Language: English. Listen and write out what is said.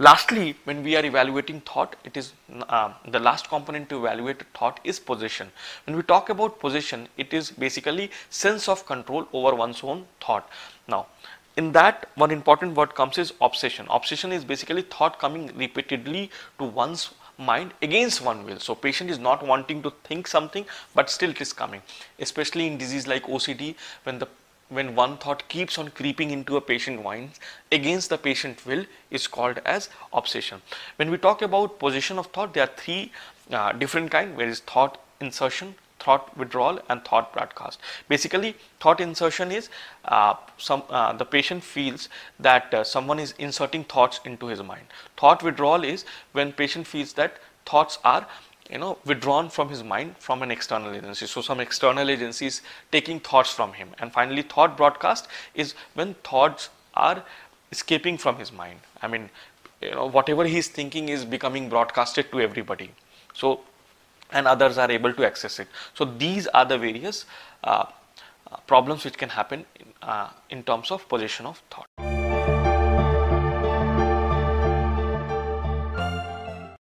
Lastly, when we are evaluating thought, it is uh, the last component to evaluate thought is position. When we talk about position, it is basically sense of control over one's own thought. Now, in that one important word comes is obsession. Obsession is basically thought coming repeatedly to one's mind against one will. So patient is not wanting to think something but still it is coming especially in disease like OCD when the when one thought keeps on creeping into a patient mind against the patient will is called as obsession. When we talk about position of thought, there are three uh, different kind where is thought insertion, thought withdrawal and thought broadcast. Basically thought insertion is uh, some uh, the patient feels that uh, someone is inserting thoughts into his mind. Thought withdrawal is when patient feels that thoughts are you know withdrawn from his mind from an external agency so some external agencies taking thoughts from him and finally thought broadcast is when thoughts are escaping from his mind i mean you know whatever he is thinking is becoming broadcasted to everybody so and others are able to access it so these are the various uh, uh problems which can happen in, uh, in terms of possession of thought